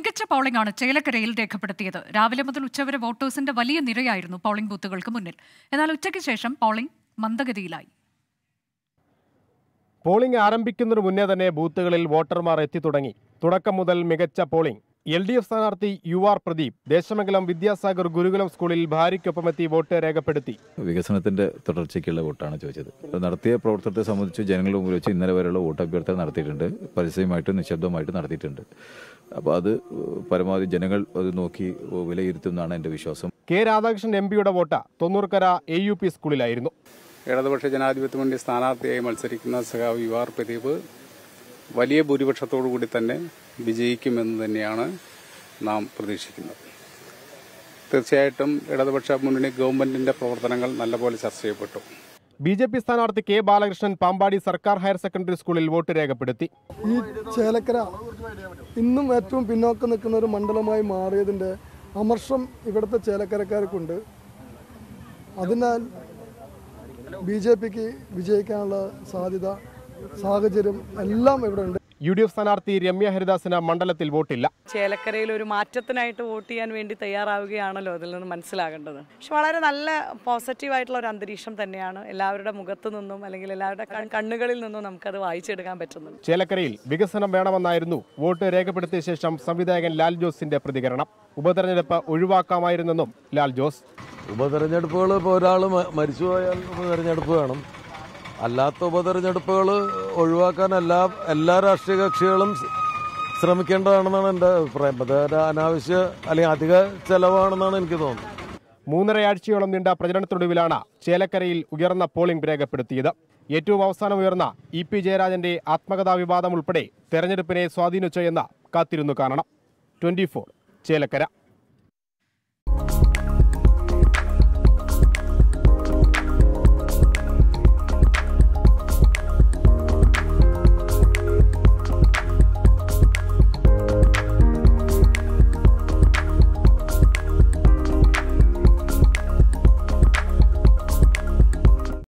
മികച്ച പോളിംഗ് ആണ് ചേലക്കരയിൽ രേഖപ്പെടുത്തിയത് രാവിലെ മുതൽ ഉച്ചവരെ വോട്ടേഴ്സിന്റെ വലിയ നിരയായിരുന്നു പോളിംഗ് ബൂത്തുകൾക്ക് മുന്നിൽ എന്നാൽ ഉച്ചയ്ക്ക് ശേഷം പോളിംഗ് മന്ദഗതിയിലായി പോളിംഗ് ആരംഭിക്കുന്നതിന് മുന്നേ തന്നെ ബൂത്തുകളിൽ വോട്ടർമാർ എത്തി തുടങ്ങി തുടക്കം മുതൽ മികച്ച പോളിംഗ് എൽ ഡി എഫ് സ്ഥാനാർത്ഥി യു ആർ പ്രദീപ് ദേശമംഗലം വിദ്യാസാഗർ ഗുരുകുലം സ്കൂളിൽ ഭാര്യയ്ക്കൊപ്പമെത്തി വോട്ട് രേഖപ്പെടുത്തി വികസനത്തിന്റെ തുടർച്ചയ്ക്കുള്ള വോട്ടാണ് ചോദിച്ചത് നടത്തിയ പ്രവർത്തനത്തെ സംബന്ധിച്ച് ജനങ്ങളുടെ മുമ്പിൽ വെച്ച് ഇന്നലെ വരെയുള്ള വോട്ട് അഭ്യർത്ഥന നടത്തിയിട്ടുണ്ട് പരസ്യമായിട്ടും നിശബ്ദമായിട്ടും നടത്തിയിട്ടുണ്ട് അപ്പോൾ അത് പരമാവധി ജനങ്ങൾ അത് നോക്കി വിലയിരുത്തുന്നതാണ് എൻ്റെ വിശ്വാസം കെ രാധാകൃഷ്ണൻ എം പിയുടെ vote Thonnurkara A U P സ്കൂളിലായിരുന്നു ഇടതുപക്ഷ ജനാധിപത്യ മുന്നണി സ്ഥാനാർത്ഥിയായി മത്സരിക്കുന്ന സഖാവ് യു ആർ പ്രദീപ് വലിയ കൂടി തന്നെ വിജയിക്കുമെന്ന് തന്നെയാണ് നാം പ്രതീക്ഷിക്കുന്നത് തീർച്ചയായിട്ടും ഇടതുപക്ഷ മുന്നണി ഗവൺമെന്റിന്റെ പ്രവർത്തനങ്ങൾ നല്ലപോലെ ചർച്ച ചെയ്യപ്പെട്ടു ബി ജെ പി സ്ഥാനാർത്ഥി കെ ബാലകൃഷ്ണൻ പാമ്പാടി സർക്കാർ ഹയർ സെക്കൻഡറി സ്കൂളിൽ വോട്ട് രേഖപ്പെടുത്തി ഈ ചേലക്കര ഇന്നും ഏറ്റവും പിന്നോക്കം നിൽക്കുന്ന ഒരു മണ്ഡലമായി മാറിയതിൻ്റെ അമർഷം ഇവിടുത്തെ ചേലക്കരക്കാർക്കുണ്ട് അതിനാൽ ബി ജെ പിക്ക് വിജയിക്കാനുള്ള സാധ്യത സാഹചര്യം എല്ലാം ഇവിടെ ഉണ്ട് യു ഡി എഫ് സ്ഥാനാർത്ഥി രമ്യ ഹരിദാസിന് മണ്ഡലത്തിൽ വോട്ടില്ല ചേലക്കരയിൽ ഒരു മാറ്റത്തിനായിട്ട് വോട്ട് ചെയ്യാൻ വേണ്ടി തയ്യാറാവുകയാണല്ലോ അതിൽ നിന്ന് മനസ്സിലാകേണ്ടത് പക്ഷെ വളരെ നല്ല പോസിറ്റീവ് ആയിട്ടുള്ള ഒരു അന്തരീക്ഷം തന്നെയാണ് എല്ലാവരുടെ മുഖത്തു നിന്നും അല്ലെങ്കിൽ എല്ലാവരുടെ കണ്ണുകളിൽ നിന്നും നമുക്കത് വായിച്ചെടുക്കാൻ പറ്റുന്നു ചേലക്കരയിൽ വികസനം വേണമെന്നായിരുന്നു വോട്ട് രേഖപ്പെടുത്തിയ ശേഷം സംവിധായകൻ ലാൽ ജോസിന്റെ പ്രതികരണം ഉപതെരഞ്ഞെടുപ്പ് ഒഴിവാക്കാമായിരുന്നെന്നും ലാൽ ജോസ് ഉപതെരഞ്ഞെടുപ്പുകൾ ഇപ്പോൾ ഒരാൾ മരിച്ചുപോയാൽ ഉപതെരഞ്ഞെടുപ്പ് വേണം അല്ലാത്ത ഉപതെരഞ്ഞെടുപ്പുകൾ ഒഴിവാക്കാൻ എല്ലാ എല്ലാ രാഷ്ട്രീയ കക്ഷികളും ശ്രമിക്കേണ്ടതാണെന്നാണ് എൻ്റെ അഭിപ്രായം അത് അനാവശ്യ അല്ലെങ്കിൽ അധിക ചെലവാണെന്നാണ് എനിക്ക് തോന്നുന്നത് മൂന്നരയാഴ്ചയോളം നീണ്ട പ്രചരണത്തിനൊടുവിലാണ് ചേലക്കരയിൽ ഉയർന്ന പോളിംഗ് രേഖപ്പെടുത്തിയത് ഏറ്റവും അവസാനം ഉയർന്ന ഇ പി ജയരാജന്റെ ആത്മകഥാ വിവാദം ഉൾപ്പെടെ തെരഞ്ഞെടുപ്പിനെ സ്വാധീനിച്ചു എന്ന് കാത്തിരുന്നു കാണണം ട്വന്റി ചേലക്കര